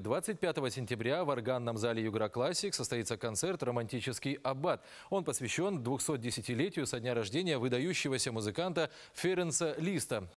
25 сентября в органном зале «Югра Классик» состоится концерт «Романтический аббат». Он посвящен 210-летию со дня рождения выдающегося музыканта Ференса Листа.